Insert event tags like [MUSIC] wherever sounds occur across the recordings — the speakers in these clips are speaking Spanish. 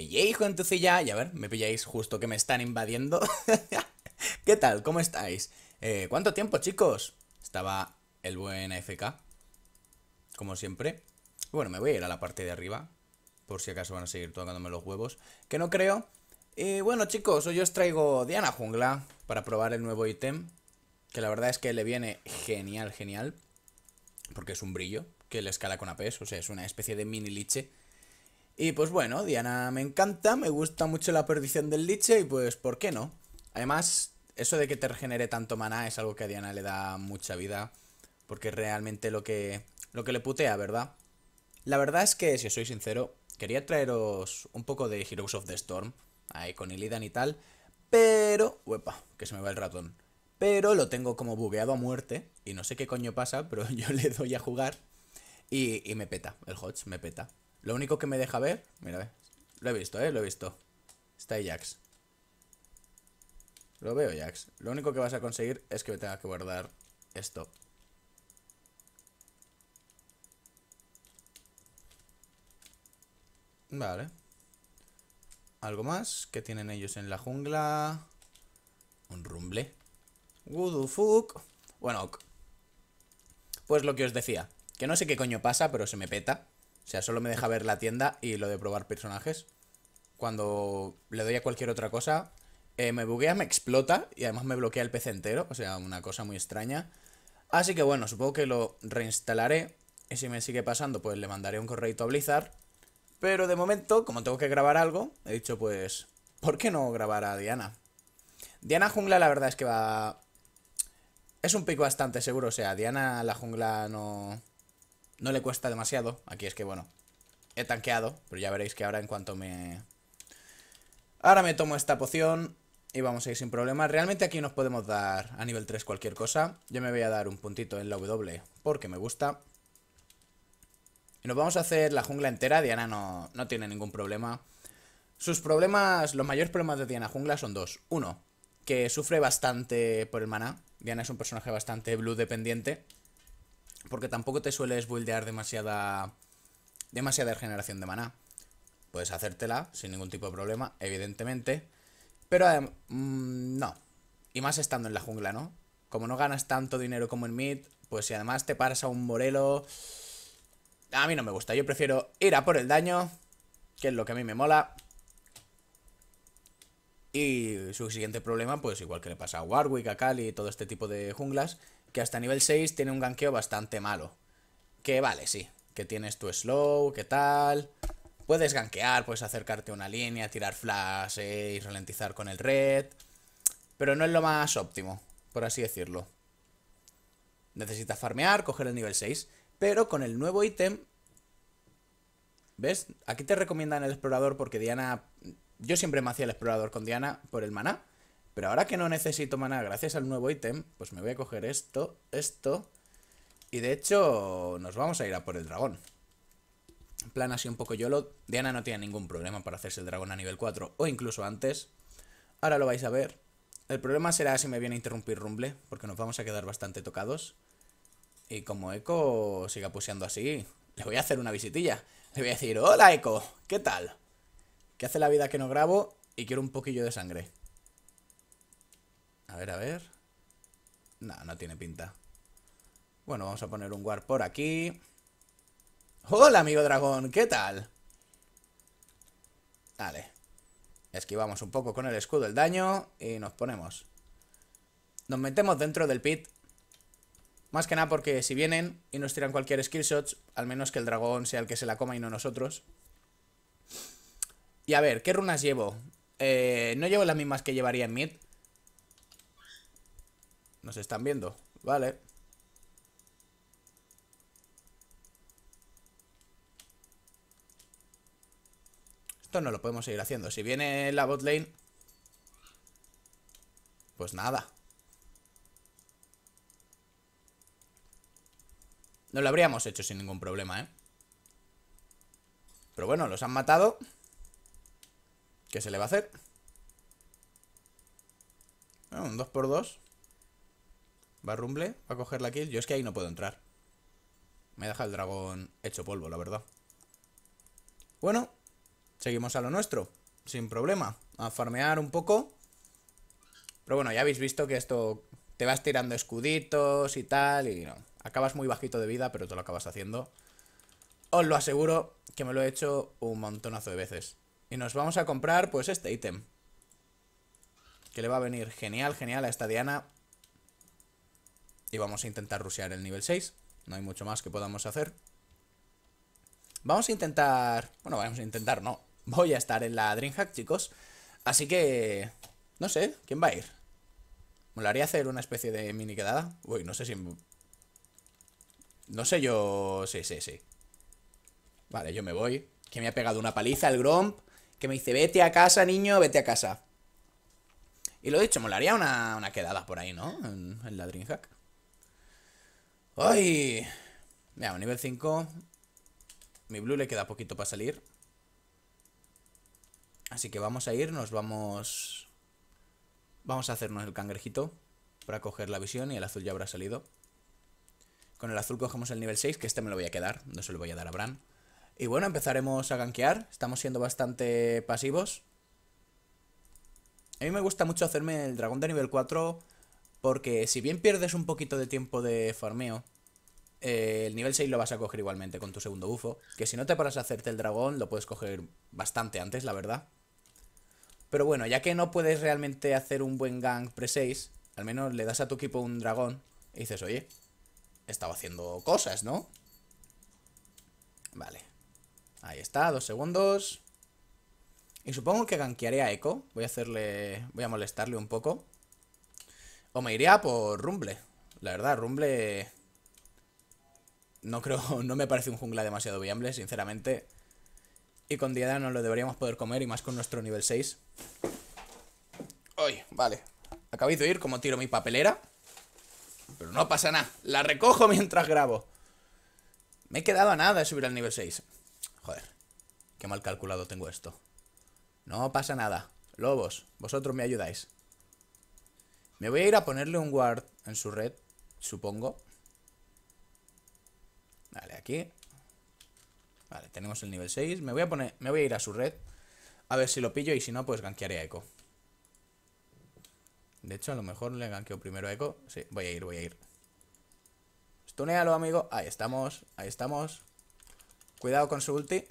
hijo, entonces ya, y a ver, me pilláis justo que me están invadiendo. [LAUGHS] ¿Qué tal? ¿Cómo estáis? Eh, ¿Cuánto tiempo, chicos? Estaba el buen AFK, como siempre. Bueno, me voy a ir a la parte de arriba, por si acaso van a seguir tocándome los huevos, que no creo. Y bueno, chicos, hoy os traigo Diana Jungla para probar el nuevo ítem, que la verdad es que le viene genial, genial, porque es un brillo que le escala con APs, o sea, es una especie de mini liche y pues bueno, Diana me encanta, me gusta mucho la perdición del Liche y pues ¿por qué no? Además, eso de que te regenere tanto maná es algo que a Diana le da mucha vida, porque realmente lo que, lo que le putea, ¿verdad? La verdad es que, si os soy sincero, quería traeros un poco de Heroes of the Storm, ahí con Illidan y tal, pero... Uepa, que se me va el ratón. Pero lo tengo como bugueado a muerte, y no sé qué coño pasa, pero [LAUGHS] yo le doy a jugar y, y me peta, el Hodge me peta. Lo único que me deja ver... Mira, Lo he visto, ¿eh? Lo he visto. Está ahí Jax. Lo veo, Jax. Lo único que vas a conseguir es que me tenga que guardar esto. Vale. ¿Algo más? ¿Qué tienen ellos en la jungla? Un rumble. What Bueno, pues lo que os decía. Que no sé qué coño pasa, pero se me peta. O sea, solo me deja ver la tienda y lo de probar personajes. Cuando le doy a cualquier otra cosa, eh, me buguea, me explota y además me bloquea el PC entero. O sea, una cosa muy extraña. Así que bueno, supongo que lo reinstalaré. Y si me sigue pasando, pues le mandaré un correo a Blizzard. Pero de momento, como tengo que grabar algo, he dicho pues, ¿por qué no grabar a Diana? Diana Jungla la verdad es que va... Es un pico bastante seguro, o sea, Diana la Jungla no... No le cuesta demasiado. Aquí es que, bueno, he tanqueado. Pero ya veréis que ahora en cuanto me... Ahora me tomo esta poción y vamos a ir sin problemas. Realmente aquí nos podemos dar a nivel 3 cualquier cosa. Yo me voy a dar un puntito en la W porque me gusta. Y nos vamos a hacer la jungla entera. Diana no, no tiene ningún problema. Sus problemas, los mayores problemas de Diana jungla son dos. Uno, que sufre bastante por el mana, Diana es un personaje bastante blue dependiente. Porque tampoco te sueles buildear demasiada, demasiada generación de maná. Puedes hacértela sin ningún tipo de problema, evidentemente. Pero eh, mm, no. Y más estando en la jungla, ¿no? Como no ganas tanto dinero como en mid, pues si además te paras a un morelo... A mí no me gusta, yo prefiero ir a por el daño, que es lo que a mí me mola. Y su siguiente problema, pues igual que le pasa a Warwick, a Kali y todo este tipo de junglas, que hasta nivel 6 tiene un ganqueo bastante malo. Que vale, sí, que tienes tu slow, que tal... Puedes ganquear, puedes acercarte a una línea, tirar flash eh, y ralentizar con el red. Pero no es lo más óptimo, por así decirlo. Necesitas farmear, coger el nivel 6. Pero con el nuevo ítem... ¿Ves? Aquí te recomiendan el explorador porque Diana... Yo siempre me hacía el explorador con Diana por el maná. Pero ahora que no necesito maná gracias al nuevo ítem, pues me voy a coger esto, esto. Y de hecho, nos vamos a ir a por el dragón. En plan así un poco YOLO. Diana no tiene ningún problema para hacerse el dragón a nivel 4 o incluso antes. Ahora lo vais a ver. El problema será si me viene a interrumpir Rumble, porque nos vamos a quedar bastante tocados. Y como Echo siga puseando así, le voy a hacer una visitilla. Le voy a decir, hola Echo, ¿qué tal? ¿Qué hace la vida que no grabo y quiero un poquillo de sangre. A ver, a ver. No, no tiene pinta. Bueno, vamos a poner un guard por aquí. ¡Hola, amigo dragón! ¿Qué tal? Vale. Esquivamos un poco con el escudo el daño y nos ponemos. Nos metemos dentro del pit. Más que nada porque si vienen y nos tiran cualquier skillshot, al menos que el dragón sea el que se la coma y no nosotros. Y a ver, ¿qué runas llevo? Eh, no llevo las mismas que llevaría en mid, nos están viendo. Vale. Esto no lo podemos seguir haciendo. Si viene la bot lane... Pues nada. No lo habríamos hecho sin ningún problema, ¿eh? Pero bueno, los han matado. ¿Qué se le va a hacer? un 2x2. Va Rumble, va a coger la kill. Yo es que ahí no puedo entrar. Me deja el dragón hecho polvo, la verdad. Bueno, seguimos a lo nuestro. Sin problema. A farmear un poco. Pero bueno, ya habéis visto que esto... Te vas tirando escuditos y tal, y no. Acabas muy bajito de vida, pero te lo acabas haciendo. Os lo aseguro que me lo he hecho un montonazo de veces. Y nos vamos a comprar, pues, este ítem. Que le va a venir genial, genial a esta Diana vamos a intentar rushear el nivel 6. No hay mucho más que podamos hacer. Vamos a intentar... Bueno, vamos a intentar, no. Voy a estar en la Dreamhack, chicos. Así que... No sé, ¿quién va a ir? Molaría hacer una especie de mini quedada. Uy, no sé si... No sé yo... Sí, sí, sí. Vale, yo me voy. Que me ha pegado una paliza el Gromp. Que me dice, vete a casa, niño, vete a casa. Y lo dicho, molaría una, una quedada por ahí, ¿no? En, en la Dreamhack. ¡Ay! un nivel 5. Mi blue le queda poquito para salir. Así que vamos a ir, nos vamos... Vamos a hacernos el cangrejito para coger la visión y el azul ya habrá salido. Con el azul cogemos el nivel 6, que este me lo voy a quedar, no se lo voy a dar a Bran. Y bueno, empezaremos a gankear, estamos siendo bastante pasivos. A mí me gusta mucho hacerme el dragón de nivel 4 porque si bien pierdes un poquito de tiempo de farmeo, eh, el nivel 6 lo vas a coger igualmente con tu segundo bufo. Que si no te paras a hacerte el dragón, lo puedes coger bastante antes, la verdad. Pero bueno, ya que no puedes realmente hacer un buen gang pre-6, al menos le das a tu equipo un dragón y dices, oye, estaba haciendo cosas, ¿no? Vale. Ahí está, dos segundos. Y supongo que gankearé a Echo. Voy a hacerle... Voy a molestarle un poco. O me iría por Rumble. La verdad, Rumble... No creo... [LAUGHS] No me parece un jungla demasiado viable, sinceramente. Y con Diana no lo deberíamos poder comer, y más con nuestro nivel 6. Uy, Vale. Acabéis de oír como tiro mi papelera. Pero no pasa nada. La recojo [LAUGHS] mientras grabo. Me he quedado a nada de subir al nivel 6. Joder. Qué mal calculado tengo esto. No pasa nada. Lobos, vosotros me ayudáis. Me voy a ir a ponerle un guard en su red, supongo. Vale, aquí. Vale, tenemos el nivel 6. Me voy a poner, me voy a ir a su red. A ver si lo pillo y si no, pues gankearé a Echo. De hecho, a lo mejor le ganqueo primero a Echo. Sí, voy a ir, voy a ir. Stunealo, amigo. Ahí estamos, ahí estamos. Cuidado con su ulti.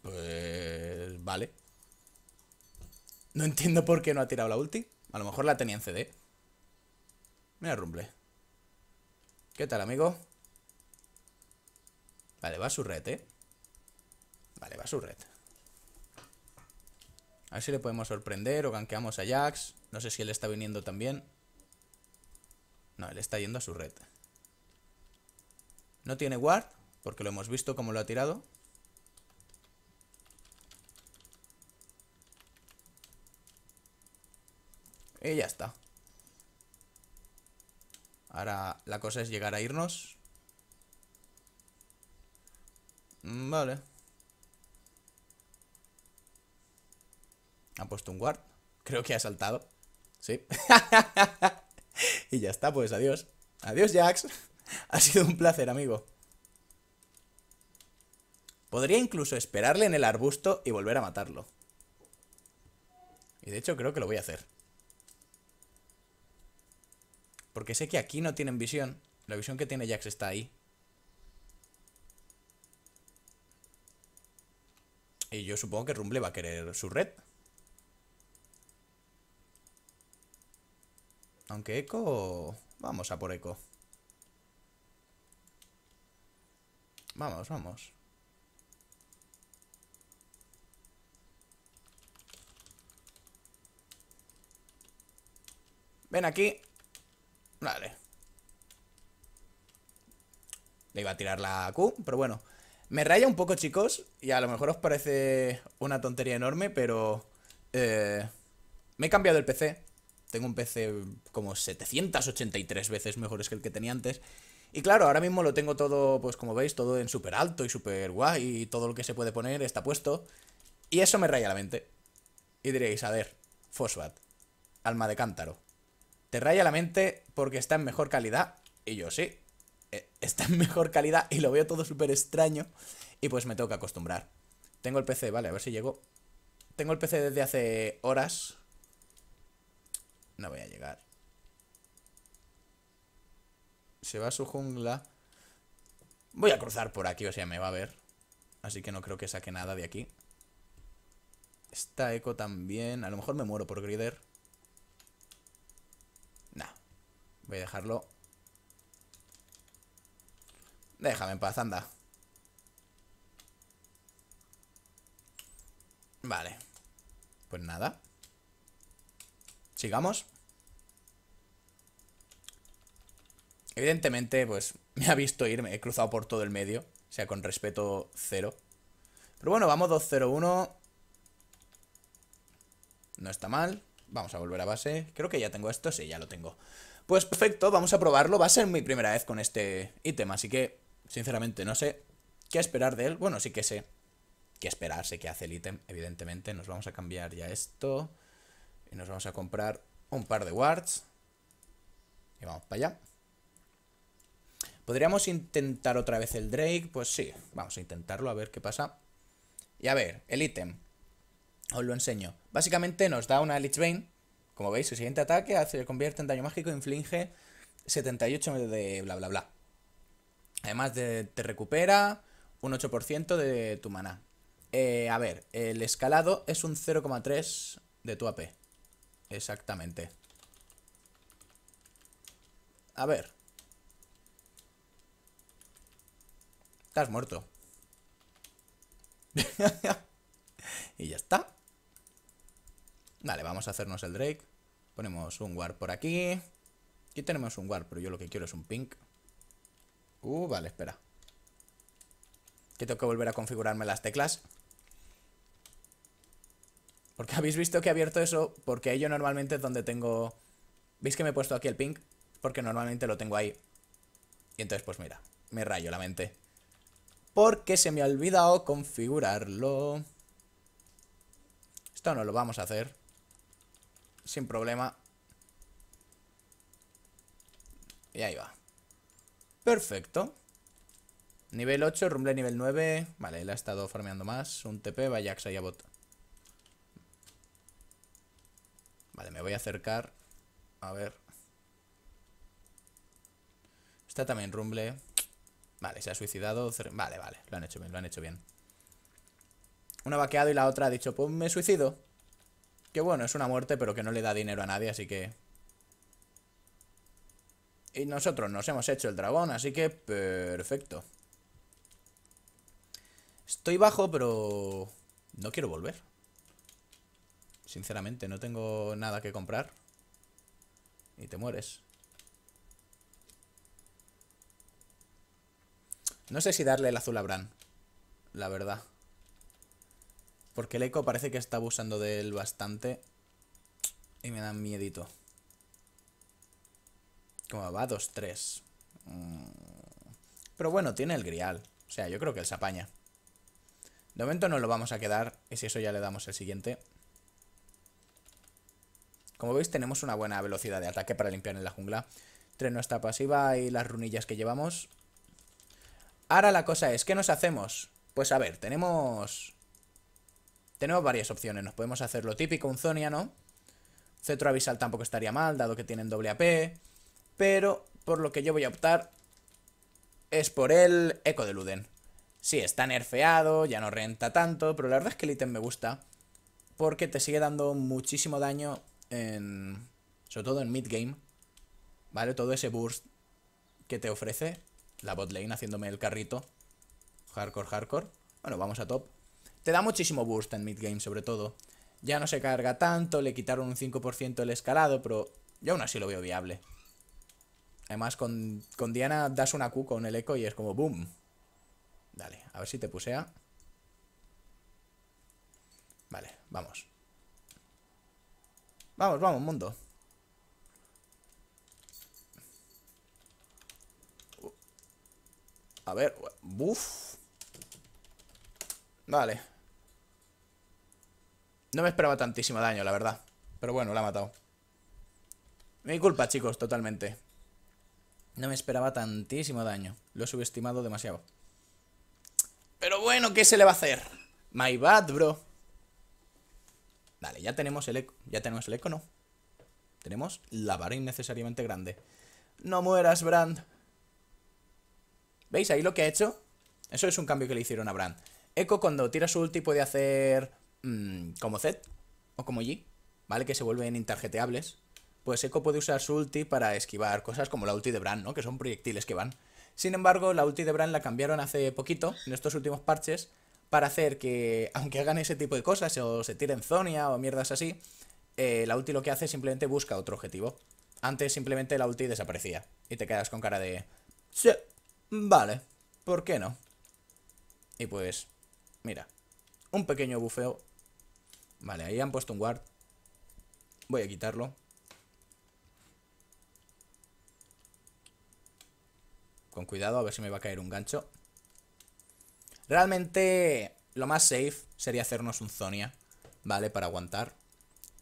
Pues... Vale. No entiendo por qué no ha tirado la ulti. A lo mejor la tenía en CD. Mira Rumble. ¿Qué tal, amigo? Vale, va a su red, ¿eh? Vale, va a su red. A ver si le podemos sorprender o ganqueamos a Jax. No sé si él está viniendo también. No, él está yendo a su red. No tiene guard, porque lo hemos visto como lo ha tirado. Y ya está. Ahora la cosa es llegar a irnos. Mm, vale. Ha puesto un guard. Creo que ha saltado. Sí. [LAUGHS] y ya está, pues adiós. Adiós, Jax. [LAUGHS] Ha sido un placer, amigo. Podría incluso esperarle en el arbusto y volver a matarlo. Y de hecho creo que lo voy a hacer. Porque sé que aquí no tienen visión. La visión que tiene Jax está ahí. Y yo supongo que Rumble va a querer su red. Aunque Echo... Vamos a por Echo. Vamos, vamos. Ven aquí. Vale. Le iba a tirar la Q, pero bueno. Me raya un poco, chicos, y a lo mejor os parece una tontería enorme, pero... Eh, me he cambiado el PC. Tengo un PC como 783 veces mejores que el que tenía antes. Y claro, ahora mismo lo tengo todo, pues como veis, todo en súper alto y super guay, y todo lo que se puede poner está puesto. Y eso me raya la mente. Y diréis, a ver, Fosbat, alma de cántaro. Te raya la mente porque está en mejor calidad. Y yo sí, eh, está en mejor calidad y lo veo todo súper extraño. Y pues me tengo que acostumbrar. Tengo el PC, vale, a ver si llego. Tengo el PC desde hace horas. No voy a llegar. Se va a su jungla. Voy a cruzar por aquí, o sea, me va a ver. Así que no creo que saque nada de aquí. Está eco también. A lo mejor me muero por grider. Voy a dejarlo. Déjame en paz, anda. Vale. Pues nada. Sigamos. Evidentemente, pues [LAUGHS] me ha visto irme. He cruzado por todo el medio. O sea, con respeto cero. Pero bueno, vamos 2-0-1. No está mal. Vamos a volver a base. Creo que ya tengo esto. Sí, ya lo tengo. Pues perfecto, vamos a probarlo. Va a ser mi primera vez con este ítem, así que, sinceramente, no sé qué esperar de él. Bueno, sí que sé qué esperar, sé qué hace el ítem, evidentemente. Nos vamos a cambiar ya esto. Y nos vamos a comprar un par de wards. Y vamos para allá. ¿Podríamos intentar otra vez el Drake? Pues sí, vamos a intentarlo, a ver qué pasa. Y a ver, el ítem. Os lo enseño. Básicamente nos da una Lich Bane como veis, el siguiente ataque hace, convierte en daño mágico e inflige 78 de bla bla bla. Además, te recupera un 8% de tu mana. Eh, a ver, el escalado es un 0,3 de tu AP. Exactamente. A ver. Estás muerto. [LAUGHS] y ya está. Vale, vamos a hacernos el Drake. Ponemos un War por aquí. Aquí tenemos un War, pero yo lo que quiero es un Pink. Uh, vale, espera. Que tengo que volver a configurarme las teclas. Porque [LAUGHS] habéis visto que he abierto eso, porque yo normalmente es donde tengo... ¿Veis que me he puesto aquí el pink? Porque normalmente lo tengo ahí. Y entonces, pues mira, me rayo la mente. Porque se me ha olvidado configurarlo. Esto no lo vamos a hacer sin problema. Y ahí va. Perfecto. Nivel 8, Rumble nivel 9. Vale, él ha estado farmeando más. Un TP, vaya ahí a bot. Vale, me voy a acercar. A ver. Está también Rumble. Vale, se ha suicidado. Vale, vale, lo han hecho bien, lo han hecho bien. Una vaqueado y la otra ha dicho, pues me suicido. Que bueno, es una muerte, pero que no le da dinero a nadie, así que... Y nosotros nos hemos hecho el dragón, así que perfecto. Estoy bajo, pero... No quiero volver. Sinceramente, no tengo nada que comprar. Y te mueres. No sé si darle el azul a Bran. La verdad. Porque el eco parece que está abusando de él bastante. Y me da miedito. Como va? 2-3. Mm. Pero bueno, tiene el grial. O sea, yo creo que él se apaña. De momento no lo vamos a quedar. Y si eso ya le damos el siguiente. Como veis, tenemos una buena velocidad de ataque para limpiar en la jungla. Entre nuestra pasiva y las runillas que llevamos. Ahora la cosa es, ¿qué nos hacemos? Pues a ver, tenemos... Tenemos varias opciones. Nos podemos hacer lo típico, un Zonia, ¿no? Cetro avisal tampoco estaría mal, dado que tienen doble AP. Pero por lo que yo voy a optar es por el Eco de Luden. Sí, está nerfeado, ya no renta tanto, pero la verdad es que el ítem me gusta. Porque te sigue dando muchísimo daño en... Sobre todo en mid-game. ¿Vale? Todo ese burst que te ofrece la botlane haciéndome el carrito. Hardcore, hardcore. Bueno, vamos a top. Te da muchísimo boost en mid-game, sobre todo. Ya no se carga tanto, le quitaron un 5% el escalado, pero yo aún así lo veo viable. Además, con, con Diana das una Q con el eco y es como boom. Dale, a ver si te pusea. Vale, vamos. Vamos, vamos, mundo. A ver, buf. Vale, no me esperaba tantísimo daño, la verdad. Pero bueno, la ha matado. Mi culpa, chicos, totalmente. No me esperaba tantísimo daño. Lo he subestimado demasiado. Pero bueno, ¿qué se le va a hacer? My bad, bro. Vale, ya tenemos el eco. Ya tenemos el eco, ¿no? Tenemos la vara innecesariamente grande. No mueras, Brand. ¿Veis ahí lo que ha hecho? Eso es un cambio que le hicieron a Brand. eco cuando tira su ulti puede hacer Mm, como Z o como y ¿vale? Que se vuelven interjeteables Pues Echo puede usar su ulti para esquivar cosas como la ulti de Bran, ¿no? Que son proyectiles que van. Sin embargo, la ulti de Bran la cambiaron hace poquito, en estos últimos parches, para hacer que, aunque hagan ese tipo de cosas, o se tiren Zonia o mierdas así, eh, la ulti lo que hace es simplemente busca otro objetivo. Antes simplemente la ulti desaparecía y te quedas con cara de... vale, ¿por qué no? Y pues, mira, un pequeño bufeo Vale, ahí han puesto un guard. Voy a quitarlo. Con cuidado, a ver si me va a caer un gancho. Realmente lo más safe sería hacernos un Zonia, ¿vale? Para aguantar.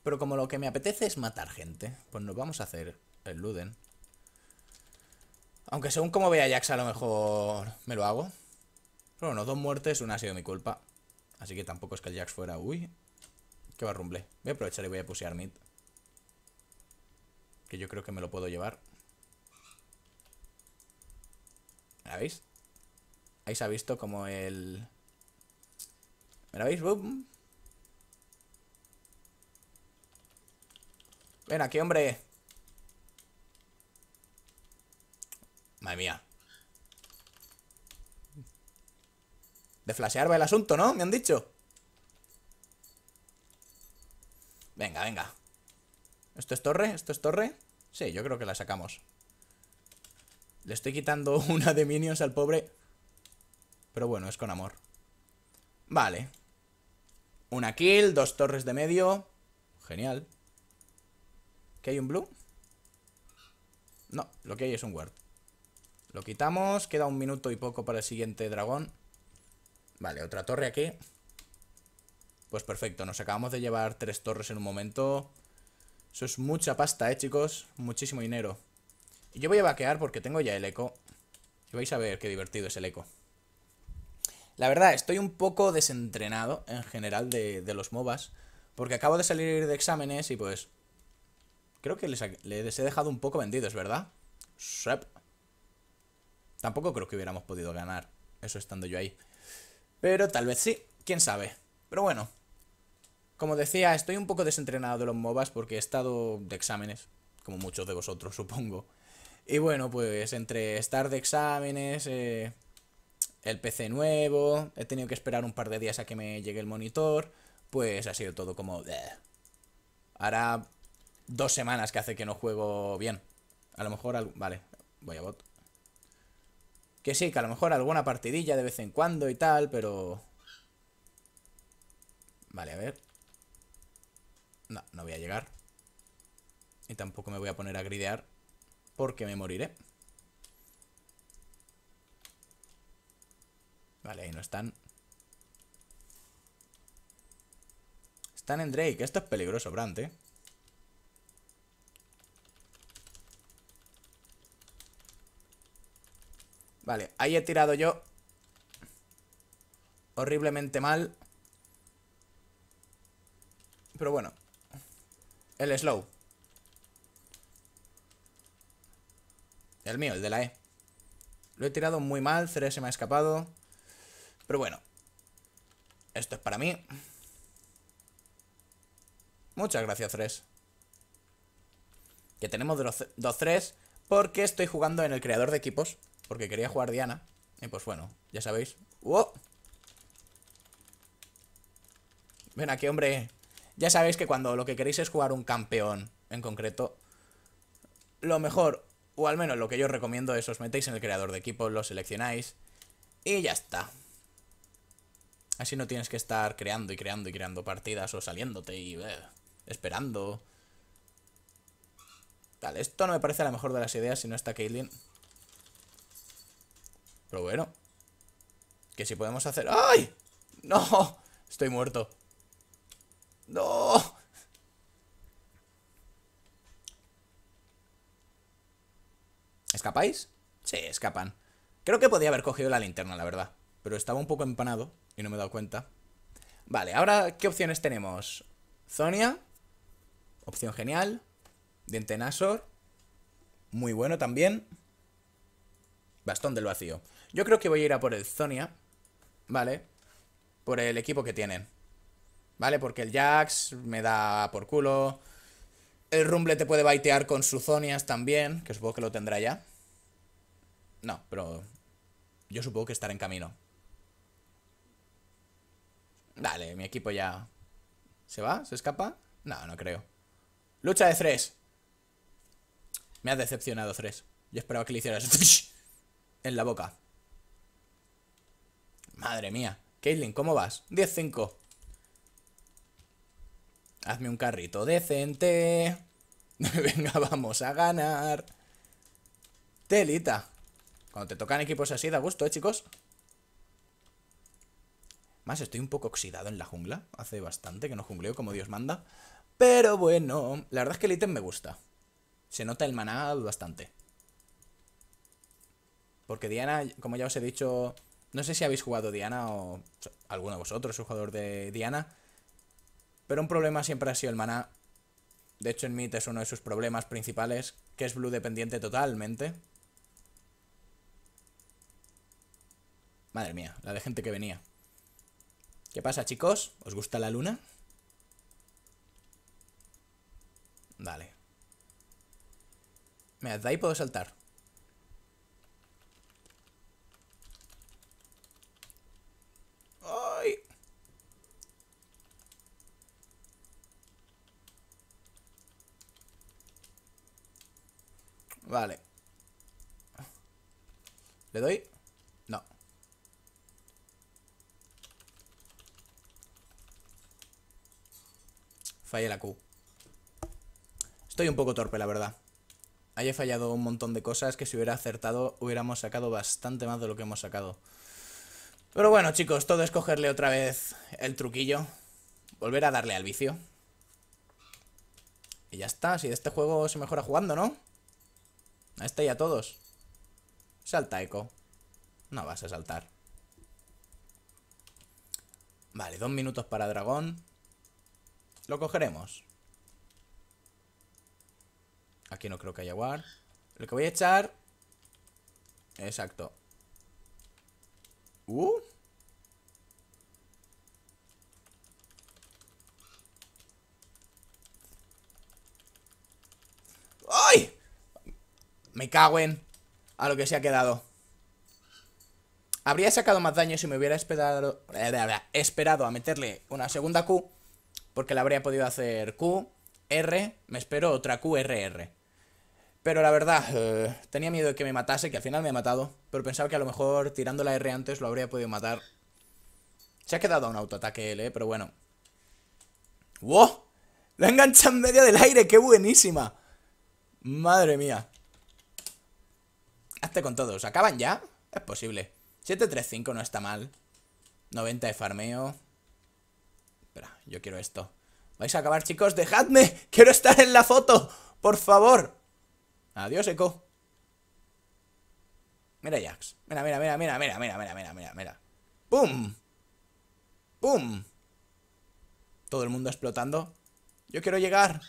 Pero como lo que me apetece es matar gente, pues nos vamos a hacer el Luden. Aunque según como vea Jax a lo mejor me lo hago. Pero bueno, dos muertes, una ha sido mi culpa. Así que tampoco es que el Jax fuera... Uy, que va rumble. Voy a aprovechar y voy a pusear mid. Que yo creo que me lo puedo llevar. ¿La veis? Ahí se ha visto como el... ¿Me la veis? Boom. Ven aquí, hombre. Madre mía. De flashear va el asunto, ¿no? Me han dicho. Venga, venga. ¿Esto es torre? ¿Esto es torre? Sí, yo creo que la sacamos. Le estoy quitando [LAUGHS] una de minions al pobre. Pero bueno, es con amor. Vale. Una kill, dos torres de medio. Genial. ¿Qué hay un blue? No, lo que hay es un ward. Lo quitamos, queda un minuto y poco para el siguiente dragón. Vale, otra torre aquí. Pues perfecto, nos acabamos de llevar tres torres en un momento. Eso es mucha pasta, ¿eh, chicos? Muchísimo dinero. Y yo voy a vaquear porque tengo ya el eco. Y vais a ver qué divertido es el eco. La verdad, estoy un poco desentrenado en general de, los MOBAs. Porque acabo de salir de exámenes y pues... Creo que les, he dejado un poco vendidos, ¿verdad? Sep. Tampoco creo que hubiéramos podido ganar. Eso estando yo ahí. Pero tal vez sí. ¿Quién sabe? Pero bueno, como decía, estoy un poco desentrenado de los MOBAs porque he estado de exámenes, como muchos de vosotros [LAUGHS] supongo. Y bueno, pues entre estar de exámenes, eh, el PC nuevo, he tenido que esperar un par de días a que me llegue el monitor, pues ha sido todo como... Hará dos semanas que hace que no juego bien. A lo mejor... Vale, voy a bot. Que sí, que a lo mejor alguna partidilla de vez en cuando y tal, pero... Vale, a ver. No, no voy a llegar. Y tampoco me voy a poner a gridear porque me moriré. Vale, ahí no están. Están en Drake. Esto es peligroso, Brante ¿eh? Vale, ahí he tirado yo Horriblemente mal Pero bueno el slow. El mío, el de la E. Lo he tirado muy mal, 3 se me ha escapado. Pero bueno. Esto es para mí. Muchas gracias, 3. Que tenemos 2-3 porque estoy jugando en el creador de equipos. Porque quería jugar Diana. Y pues bueno, ya sabéis. ¡Wow! Ven aquí, hombre. Ya sabéis que cuando lo que queréis es jugar un campeón en concreto, lo mejor, o al menos lo que yo os recomiendo, es os metéis en el creador de equipos, lo seleccionáis y ya está. Así no tienes que estar creando y creando y creando partidas o saliéndote y eh, esperando. Vale, esto no me parece la mejor de las ideas si no está Caitlyn. Pero bueno. Que si podemos hacer... ¡Ay! ¡No! Estoy muerto. No. ¿Escapáis? Sí, escapan. Creo que podía haber cogido la linterna, la verdad. Pero estaba un poco empanado y no me he dado cuenta. Vale, ahora, ¿qué opciones tenemos? Zonia. Opción genial. Nasor. Muy bueno también. Bastón del vacío. Yo creo que voy a ir a por el Zonia. Vale. Por el equipo que tienen. ¿vale? Porque el Jax me da por culo. El Rumble te puede baitear con su también, que supongo que lo tendrá ya. No, pero yo supongo que estará en camino. Dale, mi equipo ya... ¿Se va? ¿Se escapa? No, no creo. Lucha de tres. Me has decepcionado, tres. Yo esperaba que le hicieras... [LAUGHS] En la boca. Madre mía. Caitlyn, ¿cómo vas? 10-5. Hazme un carrito decente. [LAUGHS] Venga, vamos a ganar. Telita. Cuando te tocan equipos así, da gusto, ¿eh, chicos? Más, estoy un poco oxidado en la jungla. Hace bastante que no jungleo como Dios manda. Pero bueno, la verdad es que el ítem me gusta. Se nota el maná bastante. Porque Diana, como ya os he dicho... No sé si habéis jugado Diana o... alguno de vosotros es jugador de Diana... Pero un problema siempre ha sido el maná. De hecho, en Meet es uno de sus problemas principales, que es blue dependiente totalmente. Madre mía, la de gente que venía. ¿Qué pasa, chicos? ¿Os gusta la luna? Dale. Me de ahí puedo saltar. Vale. ¿Le doy? No. Fallé la Q. Estoy un poco torpe, la verdad. Haya fallado un montón de cosas que si hubiera acertado hubiéramos sacado bastante más de lo que hemos sacado. Pero bueno, chicos, todo es cogerle otra vez el truquillo. Volver a darle al vicio. Y ya está, si de este juego se mejora jugando, ¿no? A este y a todos. Salta, Eco. No vas a saltar. Vale, dos minutos para dragón. Lo cogeremos. Aquí no creo que haya war. Lo que voy a echar... Exacto. ¡Uh! Me a lo que se ha quedado. Habría sacado más daño si me hubiera esperado, esperado a meterle una segunda Q, porque la habría podido hacer Q, R, me espero otra Q, R, R. Pero la verdad, eh, tenía miedo de que me matase, que al final me ha matado, pero pensaba que a lo mejor tirando la R antes lo habría podido matar. Se ha quedado a un autoataque L, eh, pero bueno. ¡Wow! Lo engancha en medio del aire, qué buenísima. Madre mía. Hazte con todos. ¿Acaban ya? Es posible. 735 no está mal. 90 de farmeo. Espera, yo quiero esto. ¿Vais a acabar, chicos? ¡Dejadme! ¡Quiero estar en la foto! ¡Por favor! Adiós, Eco. Mira, Jax. Mira, mira, mira, mira, mira, mira, mira, mira, mira, mira. ¡Pum! ¡Pum! Todo el mundo explotando. Yo quiero llegar.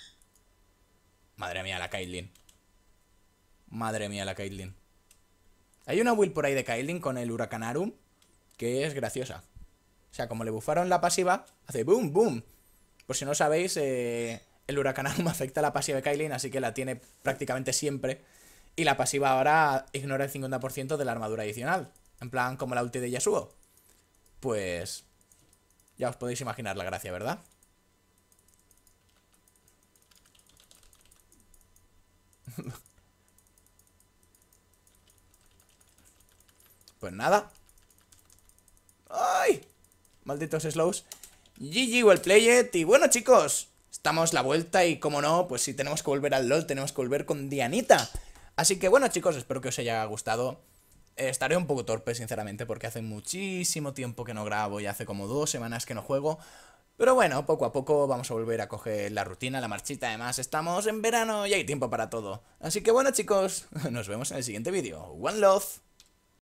Madre mía, la Caitlyn. Madre mía, la Caitlyn. Hay una build por ahí de Kailin con el Huracanarum que es graciosa. O sea, como le bufaron la pasiva, hace boom, boom. Por si no sabéis, eh, el Huracanarum [LAUGHS] afecta a la pasiva de Kailin, así que la tiene prácticamente siempre. Y la pasiva ahora ignora el 50% de la armadura adicional. En plan, como la ulti de Yasuo. Pues... Ya os podéis imaginar la gracia, ¿verdad? Pues nada. ¡Ay! Malditos slows. GG, well It. Y bueno, chicos, estamos la vuelta y como no, pues si tenemos que volver al LOL, tenemos que volver con Dianita. Así que bueno, chicos, espero que os haya gustado. Eh, estaré un poco torpe, sinceramente, porque hace muchísimo tiempo que no grabo y hace como dos semanas que no juego. Pero bueno, poco a poco vamos a volver a coger la rutina, la marchita. Además, estamos en verano y hay tiempo para todo. Así que bueno, chicos, [LAUGHS] nos vemos en el siguiente vídeo. One love.